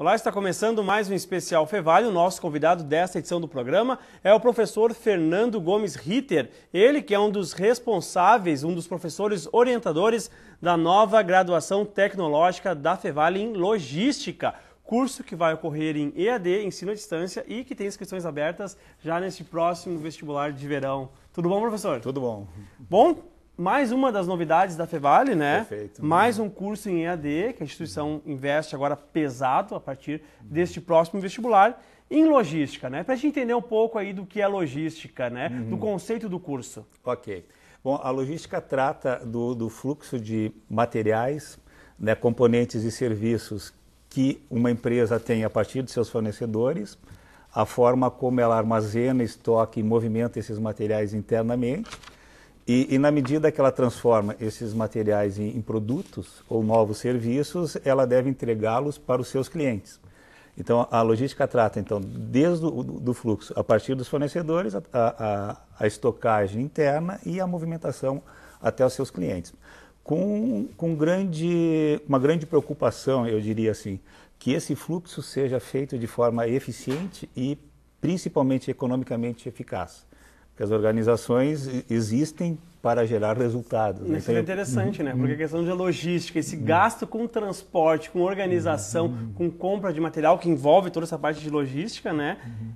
Olá, está começando mais um especial Fevale. O nosso convidado desta edição do programa é o professor Fernando Gomes Ritter. Ele que é um dos responsáveis, um dos professores orientadores da nova graduação tecnológica da Fevale em Logística. Curso que vai ocorrer em EAD, ensino à distância, e que tem inscrições abertas já neste próximo vestibular de verão. Tudo bom, professor? Tudo bom. Bom, mais uma das novidades da Fevale, né? Perfeito. Mais um curso em EAD, que a instituição investe agora pesado a partir deste próximo vestibular, em logística, né? Para a gente entender um pouco aí do que é logística, né? Uhum. Do conceito do curso. Ok. Bom, a logística trata do, do fluxo de materiais, né, componentes e serviços que uma empresa tem a partir de seus fornecedores, a forma como ela armazena, estoca e movimenta esses materiais internamente e, e, na medida que ela transforma esses materiais em, em produtos ou novos serviços, ela deve entregá-los para os seus clientes. Então, a logística trata, então, desde o do fluxo, a partir dos fornecedores, a, a, a estocagem interna e a movimentação até os seus clientes. Com, com grande, uma grande preocupação, eu diria assim, que esse fluxo seja feito de forma eficiente e principalmente economicamente eficaz que as organizações existem para gerar resultados. Né? Isso é então, é interessante, eu... né? Uhum. Porque a questão de logística, esse gasto com transporte, com organização, uhum. com compra de material que envolve toda essa parte de logística, né? Uhum.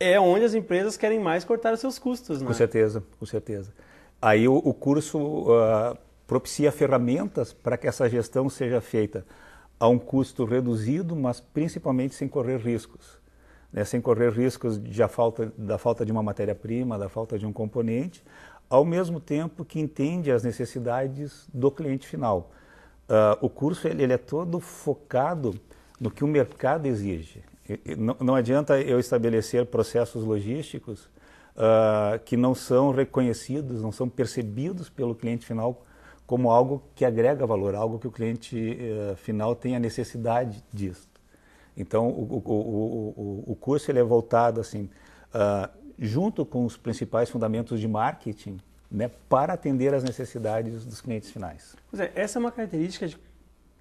É onde as empresas querem mais cortar os seus custos, né? Com certeza, com certeza. Aí o, o curso uh, propicia ferramentas para que essa gestão seja feita a um custo reduzido, mas principalmente sem correr riscos né, sem correr riscos de falta, da falta de uma matéria-prima, da falta de um componente, ao mesmo tempo que entende as necessidades do cliente final. Uh, o curso ele, ele, é todo focado no que o mercado exige. E, e não, não, adianta eu estabelecer processos logísticos uh, que não são reconhecidos, não são percebidos pelo cliente final como algo que agrega valor, algo que o cliente uh, final tem a necessidade disso. Então, o, o, o, curso ele é voltado assim, uh, junto com os principais fundamentos de marketing, né, para atender às necessidades dos clientes finais. Pois é, essa é uma característica de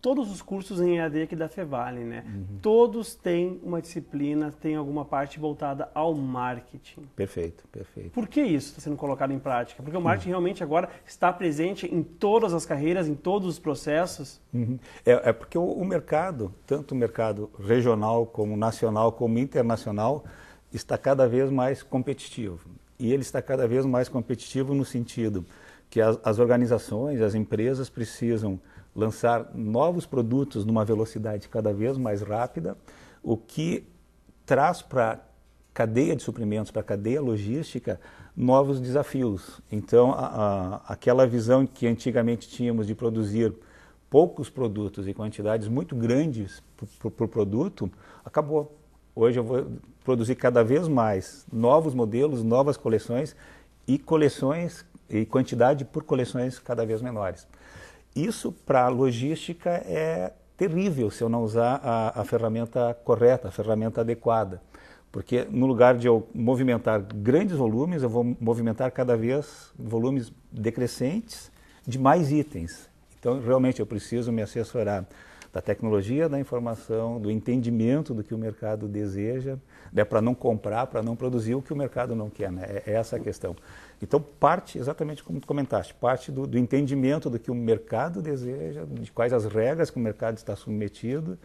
todos os cursos em EAD aqui da Fevale, né? Uhum. Todos têm uma disciplina, têm alguma parte voltada ao marketing. Perfeito, perfeito. Por que isso está sendo colocado em prática? Porque o uhum. marketing uhum. realmente agora está presente em todas as carreiras, em todos os processos? Uhum. É, é, porque o, o mercado, tanto o mercado regional como nacional como internacional, está cada vez mais competitivo. E ele está cada vez mais competitivo no sentido que as, as organizações, as empresas precisam lançar novos produtos numa velocidade cada vez mais rápida, o que traz para a cadeia de suprimentos, para a cadeia logística, novos desafios. Então, a, a, aquela visão que antigamente tínhamos de produzir poucos produtos e quantidades muito grandes por, por produto, acabou. Hoje eu vou produzir cada vez mais novos modelos, novas coleções e coleções e quantidade por coleções cada vez menores. Isso para a logística é terrível se eu não usar a, a ferramenta correta, a ferramenta adequada. Porque no lugar de eu movimentar grandes volumes, eu vou movimentar cada vez volumes decrescentes de mais itens. Então, realmente, eu preciso me assessorar da tecnologia da informação, do entendimento do que o mercado deseja, né, para não comprar, para não produzir o que o mercado não quer. Né? É essa a questão. Então, parte, exatamente como tu comentaste, parte do, do entendimento do que o mercado deseja, de quais as regras que o mercado está submetido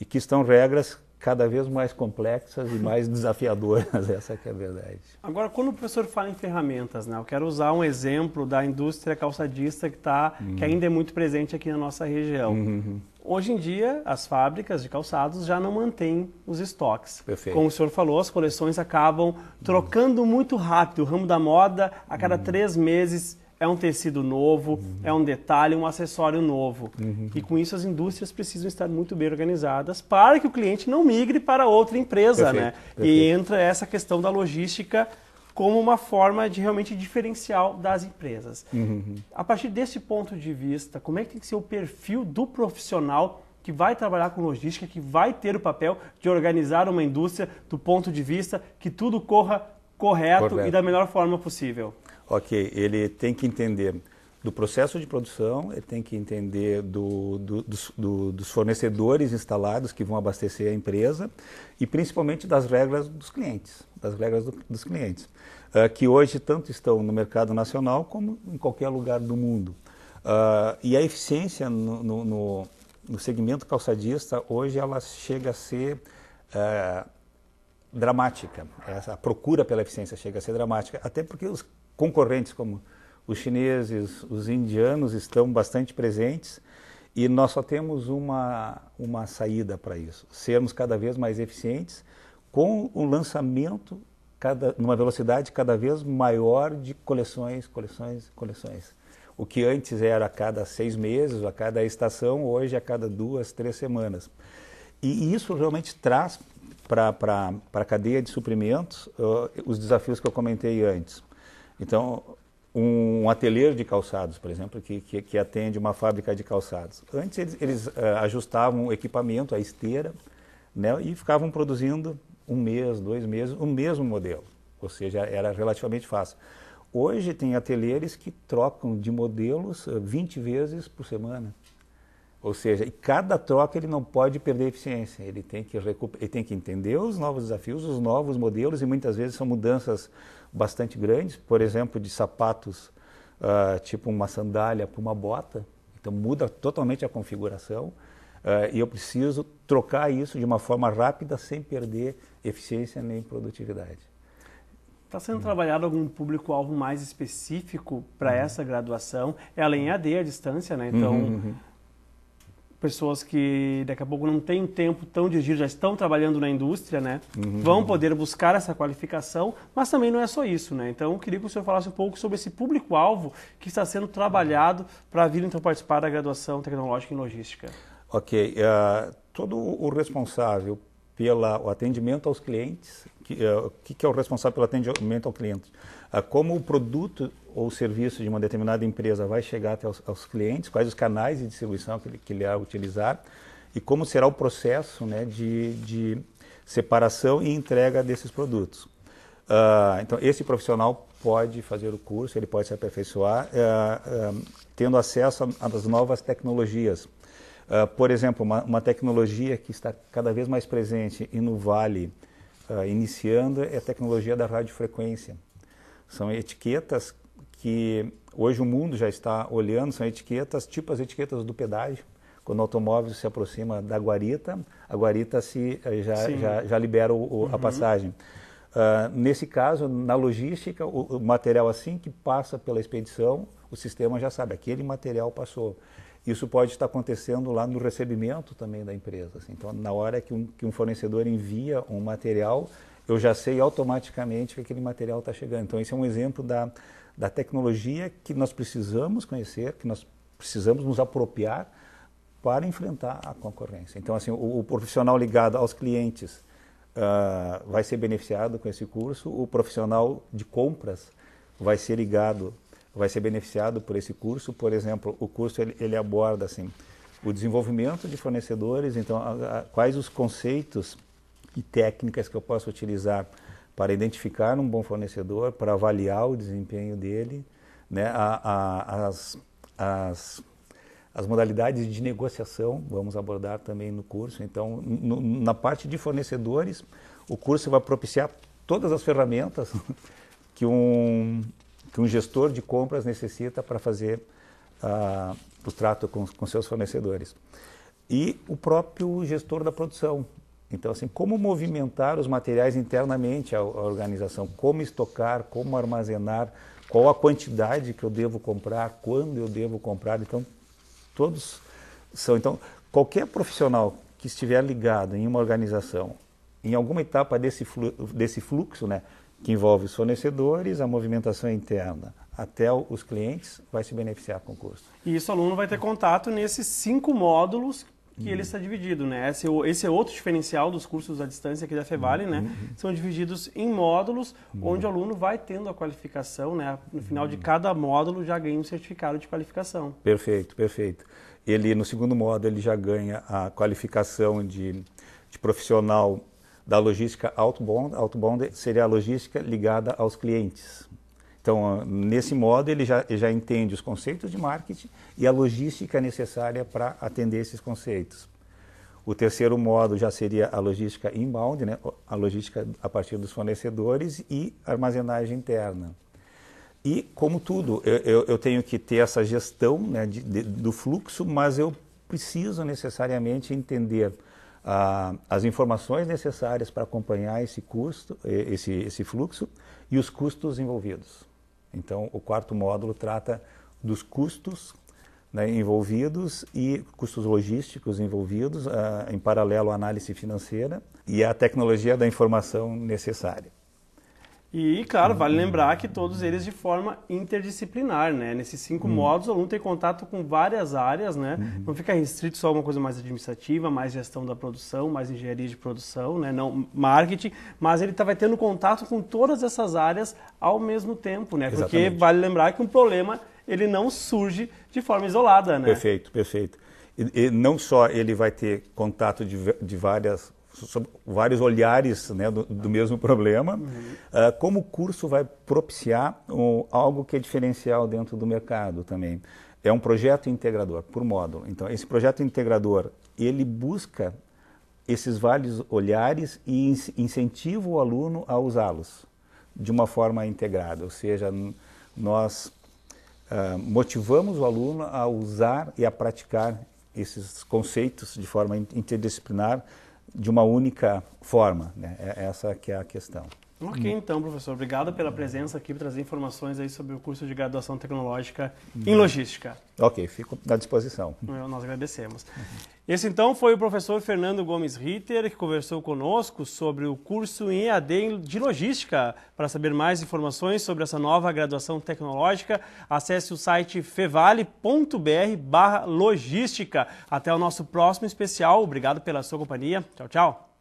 e que estão regras cada vez mais complexas e mais desafiadoras, essa é a verdade. Agora, quando o professor fala em ferramentas, né, eu quero usar um exemplo da indústria calçadista que, tá, uhum. que ainda é muito presente aqui na nossa região. Uhum. Hoje em dia, as fábricas de calçados já não mantêm os estoques. Perfeito. Como o senhor falou, as coleções acabam trocando muito rápido. O ramo da moda, a cada uhum. três meses, é um tecido novo, uhum. é um detalhe, um acessório novo. Uhum. E com isso as indústrias precisam estar muito bem organizadas para que o cliente não migre para outra empresa, perfeito, né? Perfeito. E entra essa questão da logística como uma forma de realmente diferencial das empresas. Uhum, uhum. A partir desse ponto de vista, como é que tem que ser o perfil do profissional que vai trabalhar com logística, que vai ter o papel de organizar uma indústria do ponto de vista que tudo corra correto, correto. e da melhor forma possível? Ok, ele tem que entender do processo de produção, ele tem que entender do, do, do, dos, fornecedores instalados que vão abastecer a empresa e principalmente das regras dos clientes, das regras dos clientes, uh, que hoje tanto estão no mercado nacional como em qualquer lugar do mundo. Uh, e a eficiência no, no, no, no, segmento calçadista hoje ela chega a ser uh, dramática. Essa, a procura pela eficiência chega a ser dramática, até porque os concorrentes como os chineses, os indianos estão bastante presentes e nós só temos uma, uma saída para isso: sermos cada vez mais eficientes com o lançamento cada, numa velocidade cada vez maior de coleções, coleções, coleções. O que antes era a cada seis meses, a cada estação, hoje é a cada duas, três semanas. E isso realmente traz para a cadeia de suprimentos uh, os desafios que eu comentei antes. Então, um atelier de calçados, por exemplo, que, que, que atende uma fábrica de calçados. Antes eles, eles uh, ajustavam o equipamento, a esteira, né, e ficavam produzindo um mês, dois meses, o mesmo modelo. Ou seja, era relativamente fácil. Hoje tem ateliês que trocam de modelos 20 eh, vezes por semana. Ou seja, e cada troca ele não pode perder eficiência, ele tem, que ele tem que entender os novos desafios, os novos modelos, e muitas vezes são mudanças bastante grandes, por exemplo, de sapatos, uh, tipo uma sandália para uma bota, então muda totalmente a configuração, uh, e eu preciso trocar isso de uma forma rápida, sem perder eficiência nem produtividade. Está sendo trabalhado algum público-alvo mais específico para uhum. essa graduação? Ela é em AD, à distância, né? Então... Uhum, uhum pessoas que daqui a pouco não têm tempo tão de giro, já estão trabalhando na indústria, né? Uhum. Vão poder buscar essa qualificação, mas também não é só isso, né? Então eu queria que o senhor falasse um pouco sobre esse público-alvo que está sendo trabalhado para vir então participar da graduação tecnológica em logística. Ok. Uh, todo o responsável pelo atendimento aos clientes, que, eh, que, que é o responsável pelo atendimento ao cliente, ah, como o produto ou serviço de uma determinada empresa vai chegar até os, aos clientes, quais os canais de distribuição que ele, que ele irá utilizar e como será o processo né, de, de separação e entrega desses produtos. Uh, então, esse profissional pode fazer o curso, ele pode se aperfeiçoar, eh, eh, tendo acesso às novas tecnologias. Uh, por exemplo, uma, uma, tecnologia que está cada vez mais presente e no Vale uh, iniciando é a tecnologia da radiofrequência. São etiquetas que hoje o mundo já está olhando, são etiquetas, tipo as etiquetas do pedágio. Quando o automóvel se aproxima da guarita, a guarita se, eh, já, já, já, libera o, uhum. a passagem. Uh, nesse caso, na logística, o, o, material assim que passa pela expedição, o sistema já sabe, aquele material passou. Isso pode estar acontecendo lá no recebimento também da empresa. Assim. Então, na hora que um, que um fornecedor envia um material, eu já sei automaticamente que aquele material está chegando. Então, esse é um exemplo da, da tecnologia que nós precisamos conhecer, que nós precisamos nos apropriar para enfrentar a concorrência. Então, assim, o, o profissional ligado aos clientes uh, vai ser beneficiado com esse curso, o profissional de compras vai ser ligado vai ser beneficiado por esse curso. Por exemplo, o curso ele, ele aborda assim o desenvolvimento de fornecedores, então a, a, quais os conceitos e técnicas que eu posso utilizar para identificar um bom fornecedor, para avaliar o desempenho dele, né, a, as, as, as modalidades de negociação, vamos abordar também no curso. Então, no, na parte de fornecedores, o curso vai propiciar todas as ferramentas que um, que um gestor de compras necessita para fazer ah, o trato com, com seus fornecedores. E o próprio gestor da produção. Então, assim, como movimentar os materiais internamente à, à organização, como estocar, como armazenar, qual a quantidade que eu devo comprar, quando eu devo comprar. Então, todos são. Então, qualquer profissional que estiver ligado em uma organização, em alguma etapa desse, desse fluxo né, que envolve os fornecedores, a movimentação interna até os clientes, vai se beneficiar com o curso. E isso o aluno vai ter contato nesses cinco módulos que uhum. ele está dividido, né? Esse, é esse, é outro diferencial dos cursos à distância aqui da Fevale, né? uhum. né? São divididos em módulos, uhum. onde o aluno vai tendo a qualificação, né? No final de cada módulo já ganha um certificado de qualificação. Perfeito, perfeito. Ele no segundo módulo ele já ganha a qualificação de, de profissional da logística outbound. Outbound seria a logística ligada aos clientes. Então, ah, nesse modo, ele já, já entende os conceitos de marketing e a logística necessária para atender esses conceitos. O terceiro modo já seria a logística inbound, né? a logística a partir dos fornecedores e armazenagem interna. E, como tudo, eu, eu tenho que ter essa gestão né, de, de, do fluxo, mas eu preciso necessariamente entender a, as informações necessárias para acompanhar esse custo, esse, esse fluxo e os custos envolvidos. Então, o quarto módulo trata dos custos né, envolvidos e custos logísticos envolvidos, ah, em paralelo à análise financeira e à tecnologia da informação necessária. E, cara, vale uhum. lembrar que todos eles de forma interdisciplinar, né? Nesses cinco uhum. o aluno tem contato com várias áreas, né? Uhum. Não fica restrito só a uma coisa mais administrativa, mais gestão da produção, mais engenharia de produção, né? Não marketing, mas ele tá, vai tendo contato com todas essas áreas ao mesmo tempo, né? Porque vale lembrar que um problema, ele não surge de forma isolada, né? Perfeito, perfeito. E, e não só ele vai ter contato de, de várias sobre vários olhares né, do, do, mesmo problema. Uhum. Uh, como o curso vai propiciar um, algo que é diferencial dentro do mercado também. É um projeto integrador, por módulo. Então, esse projeto integrador, ele busca esses vários olhares e incentiva o aluno a usá-los de uma forma integrada, ou seja, nós uh, motivamos o aluno a usar e a praticar esses conceitos de forma interdisciplinar de uma única forma. Né? É, é essa que é a questão. Ok, então, professor. Obrigado pela presença aqui, por trazer informações aí sobre o curso de graduação tecnológica em uhum. logística. Ok, fico à disposição. Nós agradecemos. Uhum. Esse então foi o professor Fernando Gomes Ritter que conversou conosco sobre o curso em EAD de Logística. Para saber mais informações sobre essa nova graduação tecnológica, acesse o site fevale.br/logística. Até o nosso próximo especial. Obrigado pela sua companhia. Tchau, tchau.